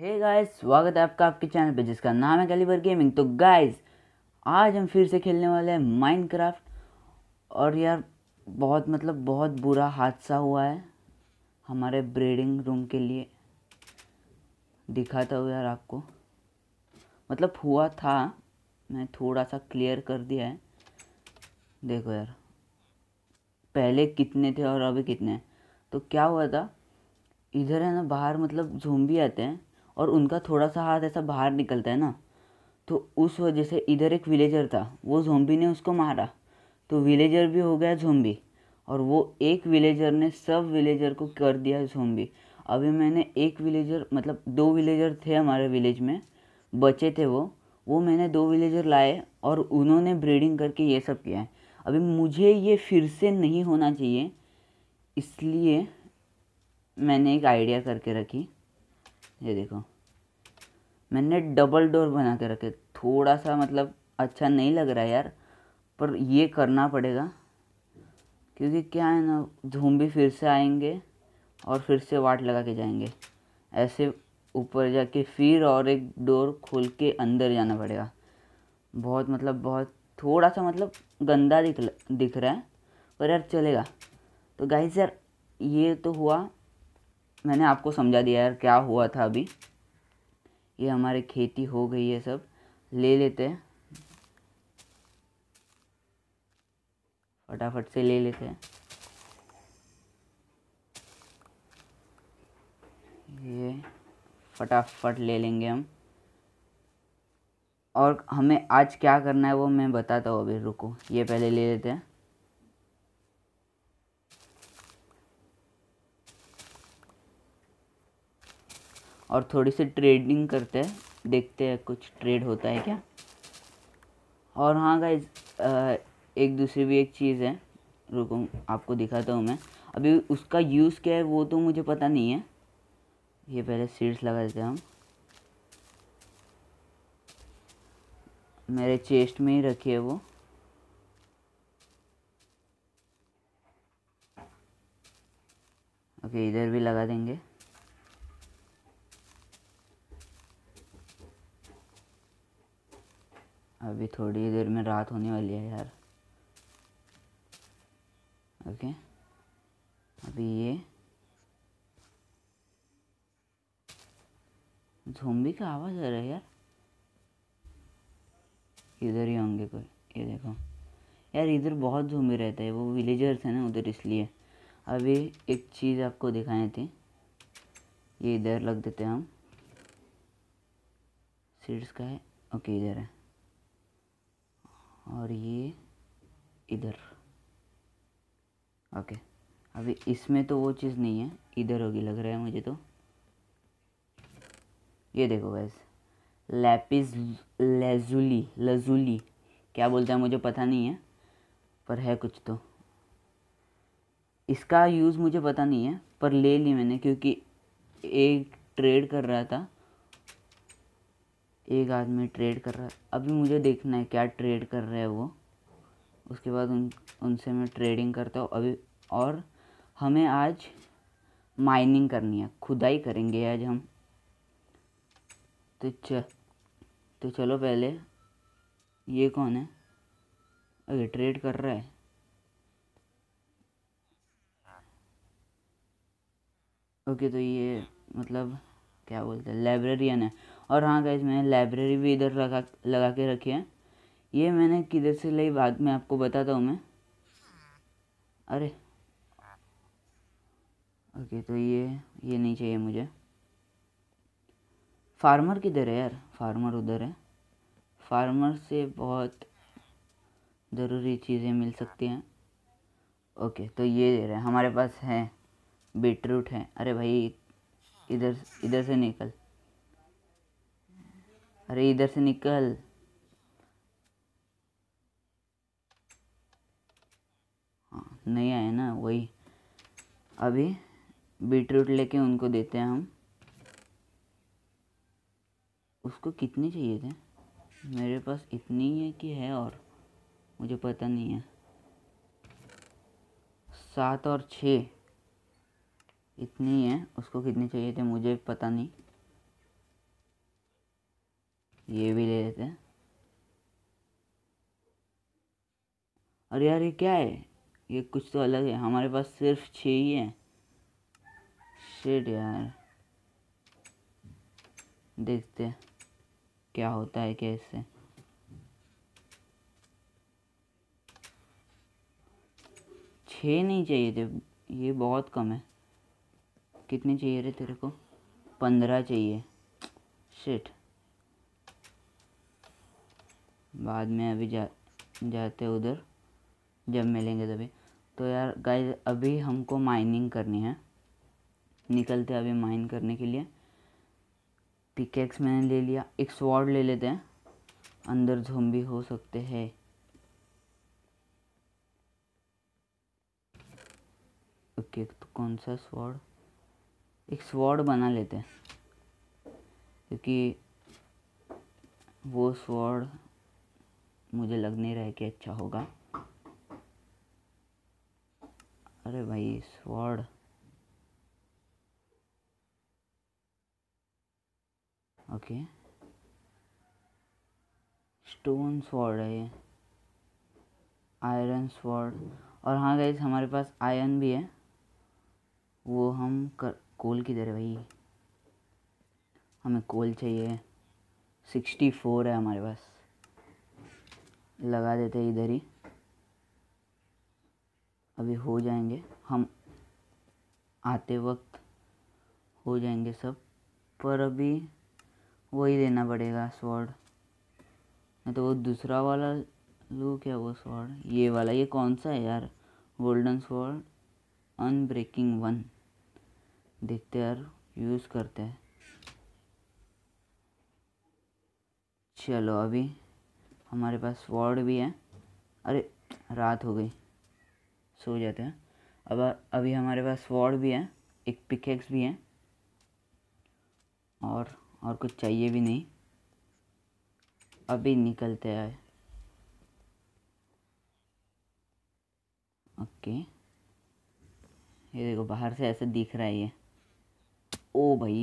Hey guys स्वागत है आपका आपके चैनल पे जिसका नाम है कैलिबर गेमिंग तो गाइस आज हम फिर से खेलने वाले हैं माइनक्राफ्ट और यार बहुत मतलब बहुत बुरा हादसा हुआ है हमारे ब्रीडिंग रूम के लिए दिखाता हूँ यार आपको मतलब हुआ था मैं थोड़ा सा क्लियर कर दिया है देखो यार पहले कितने थे और अभी कितने हैं तो क्या हुआ था इधर है ना बाहर मतलब झूम आते हैं और उनका थोड़ा सा हाथ ऐसा बाहर निकलता है ना तो उस वजह से इधर एक विलेजर था वो जोम्बी ने उसको मारा तो विलेजर भी हो गया जोम्बी और वो एक विलेजर ने सब विलेजर को कर दिया जोम्बी अभी मैंने एक विलेजर मतलब दो विलेजर थे हमारे विलेज में बचे थे वो वो मैंने दो विलेजर लाए और उन्होंने ब्रीडिंग करके ये सब किया है अभी मुझे ये फिर से नहीं होना चाहिए इसलिए मैंने एक आइडिया करके रखी ये देखो मैंने डबल डोर बना के रखे थोड़ा सा मतलब अच्छा नहीं लग रहा यार पर ये करना पड़ेगा क्योंकि क्या है ना भी फिर से आएंगे और फिर से वाट लगा के जाएंगे ऐसे ऊपर जाके फिर और एक डोर खोल के अंदर जाना पड़ेगा बहुत मतलब बहुत थोड़ा सा मतलब गंदा दिख दिख रहा है पर यार चलेगा तो गाइस यार ये तो हुआ मैंने आपको समझा दिया यार क्या हुआ था अभी ये हमारी खेती हो गई है सब ले लेते हैं फटाफट से ले लेते हैं ये फटाफट ले लेंगे हम और हमें आज क्या करना है वो मैं बताता हूँ अभी रुको ये पहले ले लेते हैं और थोड़ी सी ट्रेडिंग करते हैं देखते हैं कुछ ट्रेड होता है क्या और हाँ का एक दूसरी भी एक चीज़ है रुको आपको दिखाता हूँ मैं अभी उसका यूज़ क्या है वो तो मुझे पता नहीं है ये पहले सीड्स लगा देते हैं हम मेरे चेस्ट में ही रखी है वो ओके इधर भी लगा देंगे अभी थोड़ी देर में रात होने वाली है यार ओके अभी ये झोंबी का आवाज़ आ रहा है यार इधर ही होंगे कोई ये देखो यार इधर बहुत झोंबी रहता है वो विलेजर्स है ना उधर इसलिए अभी एक चीज़ आपको दिखाए थी ये इधर लग देते हैं हम सीड्स का है ओके इधर है और ये इधर ओके अभी इसमें तो वो चीज़ नहीं है इधर होगी लग रहा है मुझे तो ये देखो गैस लैपिस लेजुली लजुली क्या बोलते हैं मुझे पता नहीं है पर है कुछ तो इसका यूज़ मुझे पता नहीं है पर ले ली मैंने क्योंकि एक ट्रेड कर रहा था एक आदमी ट्रेड कर रहा है अभी मुझे देखना है क्या ट्रेड कर रहा है वो उसके बाद उन उनसे मैं ट्रेडिंग करता हूँ अभी और हमें आज माइनिंग करनी है खुदाई करेंगे आज हम तो च तो चलो पहले ये कौन है अरे ट्रेड कर रहा है ओके तो ये मतलब क्या बोलते हैं लाइब्रेरियन है और हाँ गाइज मैंने लाइब्रेरी भी इधर लगा लगा के रखी है ये मैंने किधर से ली बाद में आपको बताता हूँ मैं अरे ओके तो ये ये नहीं चाहिए मुझे फार्मर किधर है यार फार्मर उधर है फार्मर से बहुत ज़रूरी चीज़ें मिल सकती हैं ओके तो ये दे रहे हैं हमारे पास है बीटरूट है अरे भाई इधर इधर से निकल अरे इधर से निकल हाँ नहीं आया ना वही अभी बीट रूट लेके उनको देते हैं हम उसको कितने चाहिए थे मेरे पास इतनी है कि है और मुझे पता नहीं है सात और छः इतनी है उसको कितने चाहिए थे मुझे पता नहीं ये भी ले लेते हैं अरे यार ये क्या है ये कुछ तो अलग है हमारे पास सिर्फ छ ही है शेड यार देखते क्या होता है कैसे छ नहीं चाहिए थे ये बहुत कम है कितने चाहिए रे तेरे को पंद्रह चाहिए शिट बाद में अभी जा जाते उधर जब मिलेंगे तभी तो यार गाइस अभी हमको माइनिंग करनी है निकलते अभी माइन करने के लिए पिकेक्स मैंने ले लिया एक स्वॉर्ड ले लेते हैं अंदर झूम भी हो सकते हैं ओके तो कौन सा स्वॉर्ड एक स्वॉर्ड बना लेते हैं क्योंकि वो स्वॉर्ड मुझे लगने रहे कि अच्छा होगा अरे भाई स्वॉर्ड ओके स्टोन स्वर्ड है ये आयरन स्वाड और हाँ गई हमारे पास आयरन भी है वो हम कर कोल दे रहे भाई हमें कोल चाहिए सिक्सटी फोर है हमारे पास लगा देते हैं इधर ही अभी हो जाएंगे हम आते वक्त हो जाएंगे सब पर अभी वही देना पड़ेगा स्वॉर्ड नहीं तो वो दूसरा वाला लू क्या वो स्वॉर्ड ये वाला ये कौन सा है यार गोल्डन स्वॉर्ड अनब्रेकिंग वन देखते यार यूज़ करते हैं चलो अभी हमारे पास वार्ड भी है अरे रात हो गई सो जाते हैं अब अभी हमारे पास वार्ड भी है एक पिकेक्स भी है और और कुछ चाहिए भी नहीं अभी निकलते हैं ओके ये देखो बाहर से ऐसे दिख रहा है ये ओ भाई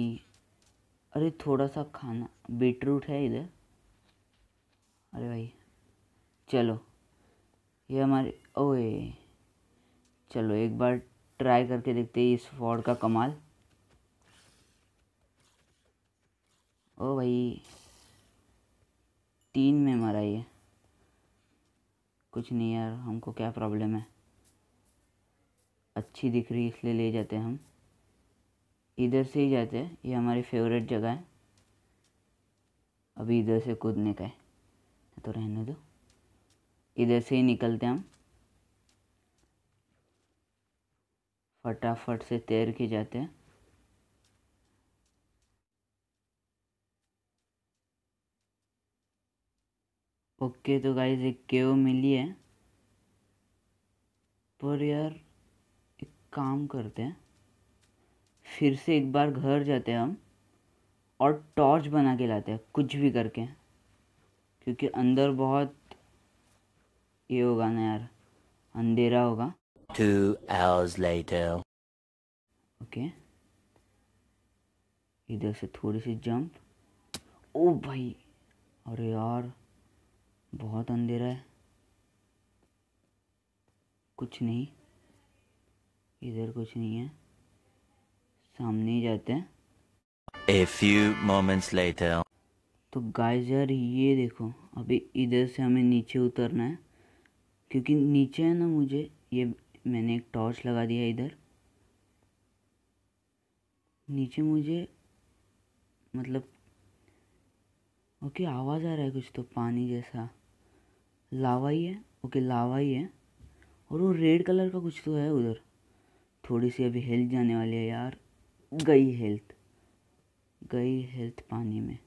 अरे थोड़ा सा खाना बीटरूट है इधर अरे भाई चलो ये हमारे ओए चलो एक बार ट्राई करके देखते हैं इस फॉर्ड का कमाल ओ भाई तीन में मारा ये कुछ नहीं यार हमको क्या प्रॉब्लम है अच्छी दिख रही इसलिए ले जाते हैं हम इधर से ही जाते हैं ये हमारी फेवरेट जगह है अभी इधर से कूदने का है तो रहने दो इधर से ही निकलते हम फटाफट से तैर के जाते हैं ओके तो गाइज एक केव मिली है पर यार एक काम करते हैं फिर से एक बार घर जाते हैं हम और टॉर्च बना के लाते हैं कुछ भी करके क्योंकि अंदर बहुत ये होगा ना यार अंधेरा होगा टू आवर्स लेटर ओके इधर से थोड़ी सी जंप ओ भाई अरे यार बहुत अंधेरा है कुछ नहीं इधर कुछ नहीं है सामने ही जाते हैं ए फ्यू मोमेंट्स लेटर तो गाइस यार ये देखो अभी इधर से हमें नीचे उतरना है क्योंकि नीचे है ना मुझे ये मैंने एक टॉर्च लगा दिया इधर नीचे मुझे मतलब ओके आवाज़ आ रहा है कुछ तो पानी जैसा लावा ही है ओके लावा ही है और वो रेड कलर का कुछ तो है उधर थोड़ी सी अभी हेल्थ जाने वाली है यार गई हेल्थ गई हेल्थ पानी में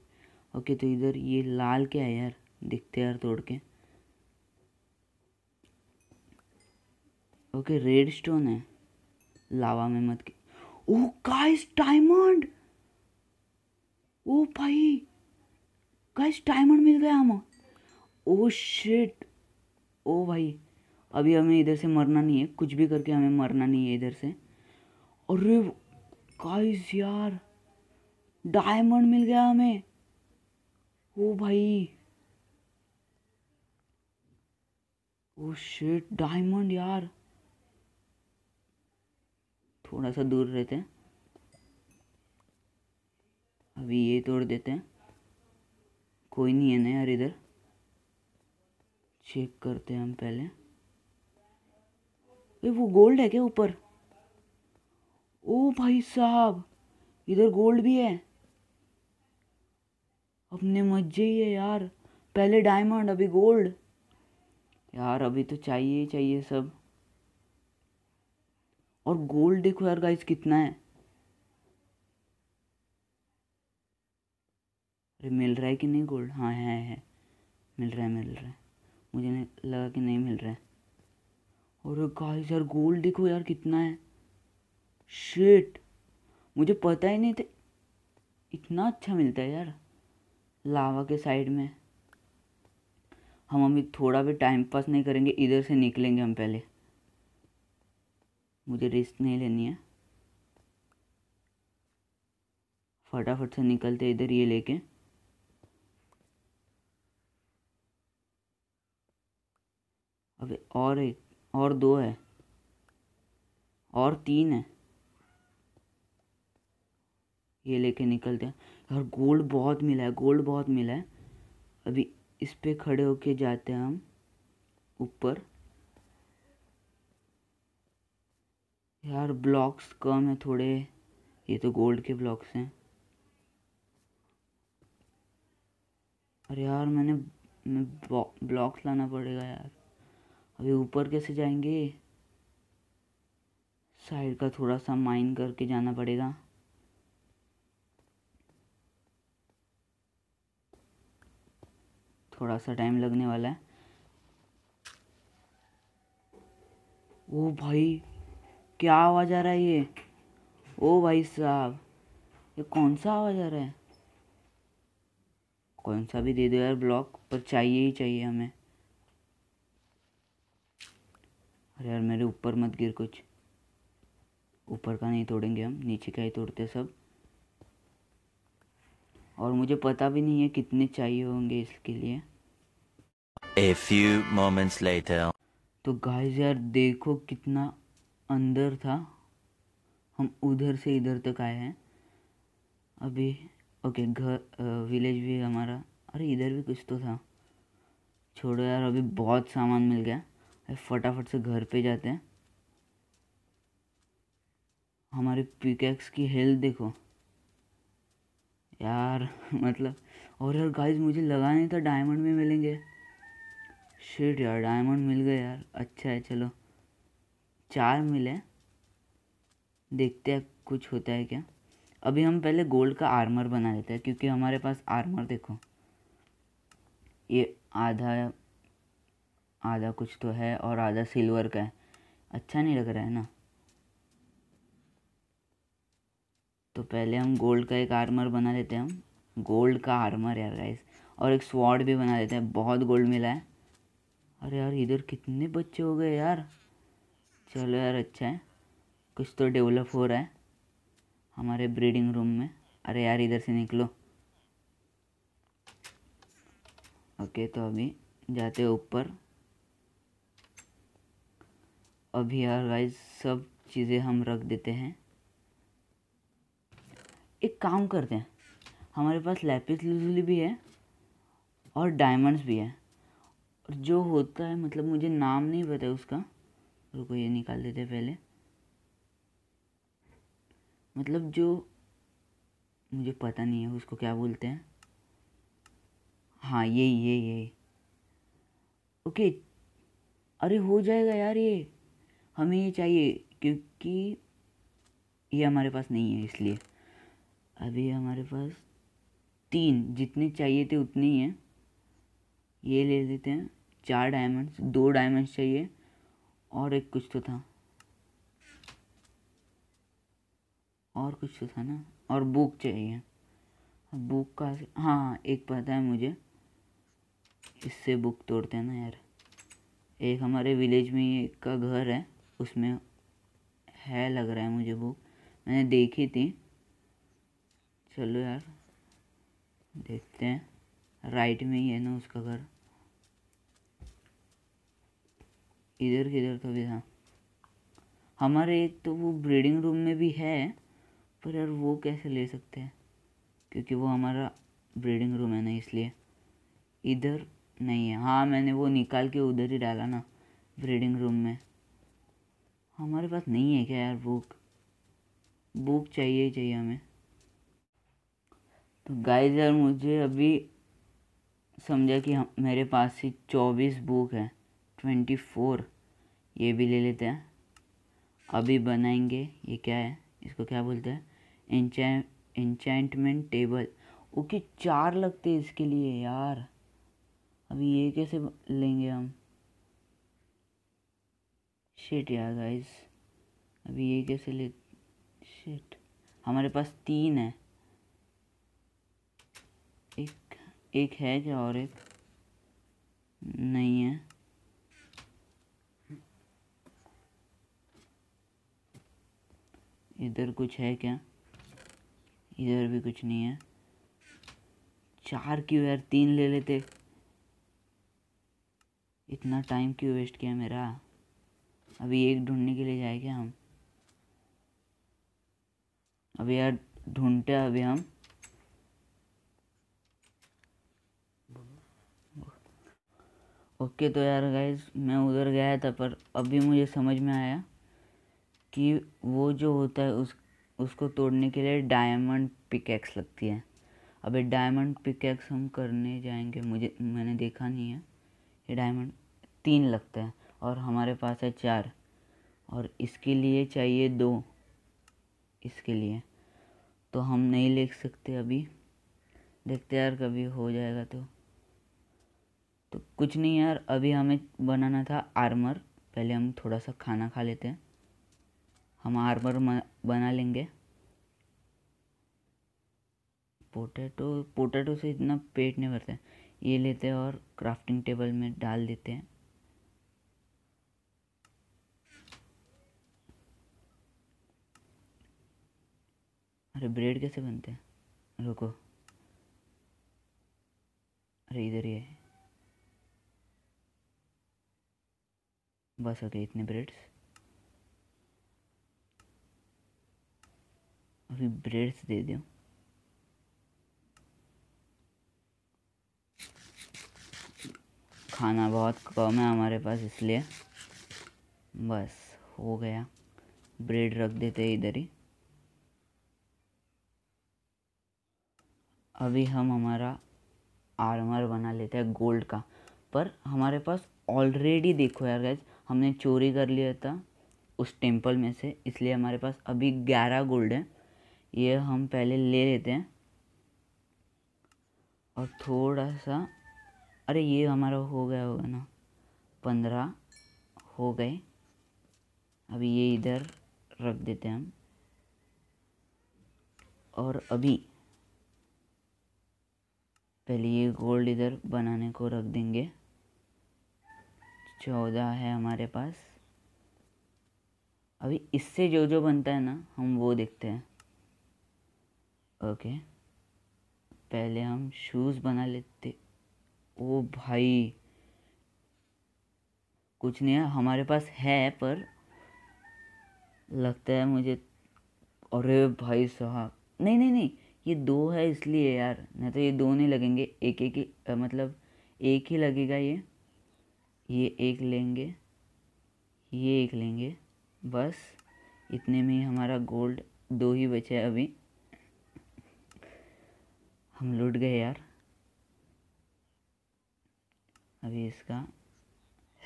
ओके तो इधर ये लाल क्या है यार दिखते यार तोड़ के ओके रेड स्टोन है लावा में मत के ओ गाइस डायमंड ओ भाई गाइस डायमंड मिल गया हम ओ शिट ओ भाई अभी हमें इधर से मरना नहीं है कुछ भी करके हमें मरना नहीं है इधर से अरे गाइस यार डायमंड मिल गया हमें ओ भाई ओ शिट डायमंड यार थोड़ा सा दूर रहते हैं अभी ये तोड़ देते हैं कोई नहीं है ना यार इधर चेक करते हैं हम पहले ए वो गोल्ड है क्या ऊपर ओ भाई साहब इधर गोल्ड भी है अपने मजे ही है यार पहले डायमंड अभी गोल्ड यार अभी तो चाहिए चाहिए सब और गोल्ड देखो यार गाइस कितना है अरे मिल रहा है कि नहीं गोल्ड हाँ है है मिल रहा है मिल रहा है मुझे नहीं लगा कि नहीं मिल रहा है और गाइस यार गोल्ड देखो यार कितना है शेट मुझे पता ही नहीं था इतना अच्छा मिलता है यार लावा के साइड में हम अभी थोड़ा भी टाइम पास नहीं करेंगे इधर से निकलेंगे हम पहले मुझे रिस्क नहीं लेनी है फटाफट से निकलते इधर ये लेके अबे और एक और दो है और तीन है ये लेके निकलते हैं और गोल्ड बहुत मिला है गोल्ड बहुत मिला है अभी इस पे खड़े होके जाते हैं हम ऊपर यार ब्लॉक्स कम है थोड़े ये तो गोल्ड के ब्लॉक्स हैं और यार मैंने ब्लॉक्स लाना पड़ेगा यार अभी ऊपर कैसे जाएंगे साइड का थोड़ा सा माइन करके जाना पड़ेगा थोड़ा सा टाइम लगने वाला है ओ भाई क्या आवाज़ आ रहा है ये ओ भाई साहब ये कौन सा आवाज़ आ रहा है कौन सा भी दे दो यार ब्लॉक पर चाहिए ही चाहिए हमें अरे यार मेरे ऊपर मत गिर कुछ ऊपर का नहीं तोड़ेंगे हम नीचे का ही तोड़ते सब और मुझे पता भी नहीं है कितने चाहिए होंगे इसके लिए A few moments later. तो गाइस यार देखो कितना अंदर था हम उधर से इधर तक आए हैं अभी ओके घर विलेज भी हमारा अरे इधर भी कुछ तो था छोड़ो यार अभी बहुत सामान मिल गया फटाफट से घर पे जाते हैं हमारे पिकैक्स की हेल्थ देखो यार मतलब और यार गाइस मुझे लगा नहीं था डायमंड में मिलेंगे शिट यार डायमंड मिल गए यार अच्छा है चलो चार मिले देखते हैं कुछ होता है क्या अभी हम पहले गोल्ड का आर्मर बना लेते हैं क्योंकि हमारे पास आर्मर देखो ये आधा आधा कुछ तो है और आधा सिल्वर का है अच्छा नहीं लग रहा है ना तो पहले हम गोल्ड का एक आर्मर बना लेते हैं हम गोल्ड का आर्मर यार गाइस और एक स्वॉर्ड भी बना लेते हैं बहुत गोल्ड मिला है अरे यार इधर कितने बच्चे हो गए यार चलो यार अच्छा है कुछ तो डेवलप हो रहा है हमारे ब्रीडिंग रूम में अरे यार इधर से निकलो ओके तो अभी जाते ऊपर अभी यार गाइस सब चीज़ें हम रख देते हैं एक काम करते हैं हमारे पास लैपिस लजूली भी है और डायमंड्स भी है और जो होता है मतलब मुझे नाम नहीं पता उसका रुको ये निकाल देते पहले मतलब जो मुझे पता नहीं है उसको क्या बोलते हैं हाँ यही ये यही ओके अरे हो जाएगा यार ये हमें ये चाहिए क्योंकि ये हमारे पास नहीं है इसलिए अभी हमारे पास तीन जितने चाहिए थे उतनी ही है ये ले लेते हैं चार डायमंड्स दो डायमंड्स चाहिए और एक कुछ तो था और कुछ तो था ना और बुक चाहिए बुक का हाँ एक पता है मुझे इससे बुक तोड़ते हैं ना यार एक हमारे विलेज में एक का घर है उसमें है लग रहा है मुझे बुक मैंने देखी थी चलो यार देखते हैं राइट में ही है ना उसका घर इधर किधर तो था हमारे एक तो वो ब्रीडिंग रूम में भी है पर यार वो कैसे ले सकते हैं क्योंकि वो हमारा ब्रीडिंग रूम है ना इसलिए इधर नहीं है हाँ मैंने वो निकाल के उधर ही डाला ना ब्रीडिंग रूम में हमारे पास नहीं है क्या यार बुक बुक चाहिए ही चाहिए हमें तो गाइस यार मुझे अभी समझा कि हम मेरे पास ही चौबीस बुक है ट्वेंटी फोर ये भी ले लेते हैं अभी बनाएंगे ये क्या है इसको क्या बोलते हैं इंचै टेबल ओके चार लगते हैं इसके लिए यार अभी ये कैसे लेंगे हम शेट यार गाइस अभी ये कैसे ले शेट हमारे पास तीन है एक है क्या और एक नहीं है इधर कुछ है क्या इधर भी कुछ नहीं है चार क्यों यार तीन ले लेते इतना टाइम क्यों वेस्ट किया मेरा अभी एक ढूंढने के लिए जाएंगे हम अभी यार ढूंढते अभी हम ओके तो यार गाइज मैं उधर गया था पर अभी मुझे समझ में आया कि वो जो होता है उस उसको तोड़ने के लिए डायमंड पिकैक्स लगती है अभी डायमंड पिकैक्स हम करने जाएंगे मुझे मैंने देखा नहीं है ये डायमंड तीन लगता है और हमारे पास है चार और इसके लिए चाहिए दो इसके लिए तो हम नहीं ले सकते अभी देखते यार कभी हो जाएगा तो तो कुछ नहीं यार अभी हमें बनाना था आर्मर पहले हम थोड़ा सा खाना खा लेते हैं हम आर्मर बना लेंगे पोटैटो पोटैटो से इतना पेट नहीं भरते ये लेते हैं और क्राफ्टिंग टेबल में डाल देते हैं अरे ब्रेड कैसे बनते हैं रुको अरे इधर ही है बस हो गए इतने ब्रेड्स अभी ब्रेड्स दे दो खाना बहुत कम है हमारे पास इसलिए बस हो गया ब्रेड रख देते हैं इधर ही अभी हम हमारा आर्मर बना लेते हैं गोल्ड का पर हमारे पास ऑलरेडी देखो यार गैस हमने चोरी कर लिया था उस टेम्पल में से इसलिए हमारे पास अभी ग्यारह गोल्ड है ये हम पहले ले लेते हैं और थोड़ा सा अरे ये हमारा हो गया होगा ना पंद्रह हो गए अभी ये इधर रख देते हैं हम और अभी पहले ये गोल्ड इधर बनाने को रख देंगे चौदह है हमारे पास अभी इससे जो जो बनता है ना हम वो देखते हैं ओके पहले हम शूज़ बना लेते ओ भाई कुछ नहीं है हमारे पास है पर लगता है मुझे अरे भाई साहब नहीं नहीं नहीं ये दो है इसलिए यार नहीं तो ये दो नहीं लगेंगे एक एक ही मतलब एक ही लगेगा ये ये एक लेंगे ये एक लेंगे बस इतने में ही हमारा गोल्ड दो ही बचे अभी हम लूट गए यार अभी इसका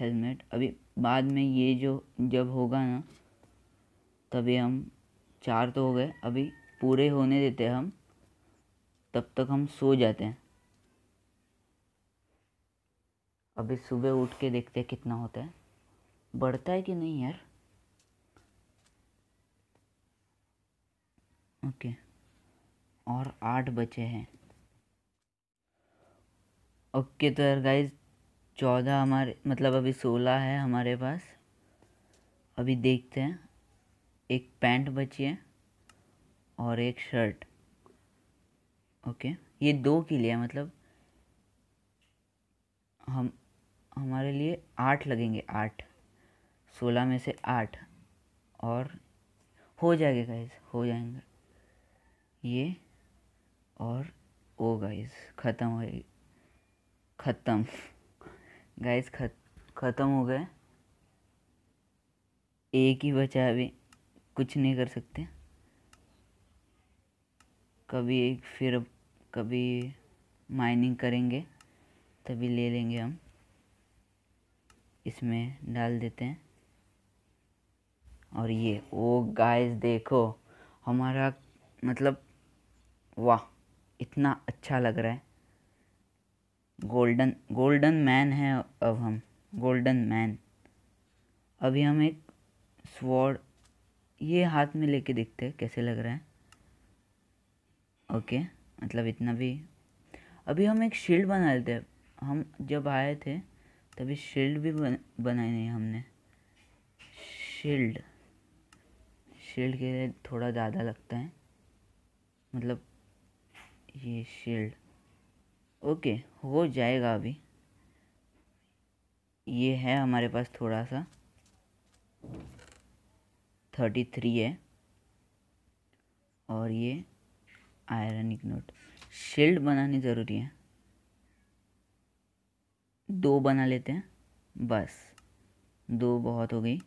हेलमेट अभी बाद में ये जो जब होगा ना तभी हम चार तो हो गए अभी पूरे होने देते हम तब तक हम सो जाते हैं अभी सुबह उठ के देखते हैं कितना होता है बढ़ता है कि नहीं यार ओके और आठ बचे हैं ओके तो यार गाइज चौदह हमारे मतलब अभी सोलह है हमारे पास अभी देखते हैं एक पैंट बची है और एक शर्ट ओके ये दो के लिए मतलब हम हमारे लिए आठ लगेंगे आठ सोलह में से आठ और हो जाएगा गाइज हो जाएंगे ये और ओ गाइस ख़त्म हो ख़त्म गाइस ख़त्म हो गए एक ही बचा अभी कुछ नहीं कर सकते कभी एक फिर कभी माइनिंग करेंगे तभी ले लेंगे हम इसमें डाल देते हैं और ये ओ गाइस देखो हमारा मतलब वाह इतना अच्छा लग रहा है गोल्डन गोल्डन मैन है अब हम गोल्डन मैन अभी हम एक स्वॉर्ड ये हाथ में लेके देखते हैं कैसे लग रहा है ओके मतलब इतना भी अभी हम एक शील्ड बना लेते हैं हम जब आए थे तभी शील्ड भी बन, बनाई नहीं हमने शील्ड शील्ड के लिए थोड़ा ज़्यादा लगता है मतलब ये शील्ड ओके हो जाएगा अभी ये है हमारे पास थोड़ा सा थर्टी थ्री है और ये आयरन इग्नोट शील्ड बनानी ज़रूरी है दो बना लेते हैं बस दो बहुत हो गई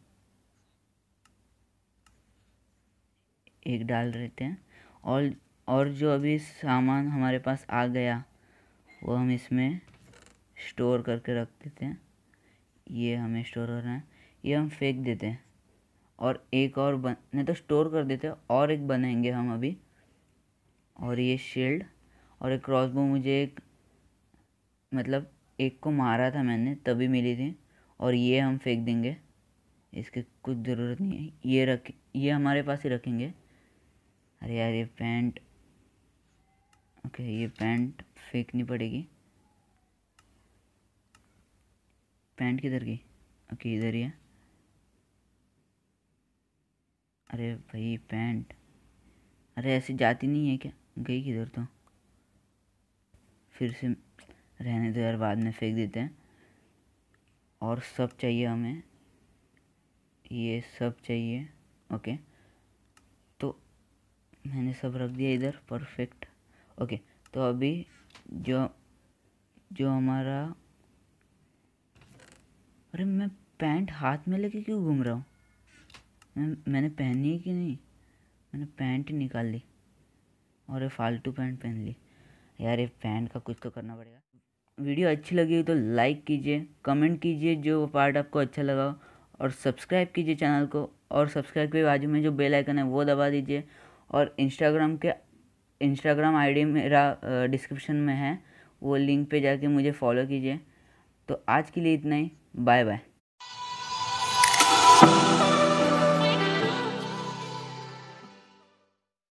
एक डाल देते हैं और और जो अभी सामान हमारे पास आ गया वो हम इसमें स्टोर करके रख देते हैं ये हमें स्टोर रहे है ये हम फेंक देते हैं और एक और बन नहीं तो स्टोर कर देते हैं और एक बनाएंगे हम अभी और ये शील्ड और एक क्रॉसबो मुझे एक मतलब एक को मारा था मैंने तभी मिली थी और ये हम फेंक देंगे इसकी कुछ ज़रूरत नहीं है ये रख ये हमारे पास ही रखेंगे अरे यार ये पैंट ओके ये पैंट फेंकनी पड़ेगी पैंट किधर की ओके इधर ही है अरे भाई पैंट अरे ऐसी जाती नहीं है क्या गई किधर तो फिर से रहने दो यार बाद में फेंक देते हैं और सब चाहिए हमें ये सब चाहिए ओके तो मैंने सब रख दिया इधर परफेक्ट ओके तो अभी जो जो हमारा अरे मैं पैंट हाथ में लेके क्यों घूम रहा हूँ मैं, मैंने पहनी है कि नहीं मैंने पैंट निकाल ली और ये फालतू पैंट पहन ली यार ये पैंट का कुछ तो करना पड़ेगा वीडियो अच्छी लगी हो तो लाइक कीजिए कमेंट कीजिए जो पार्ट आपको अच्छा लगा और सब्सक्राइब कीजिए चैनल को और सब्सक्राइब के बाजू में जो बेल आइकन है वो दबा दीजिए और इंस्टाग्राम के इंस्टाग्राम आईडी मेरा डिस्क्रिप्शन में है वो लिंक पे जाके मुझे फॉलो कीजिए तो आज के लिए इतना ही बाय बाय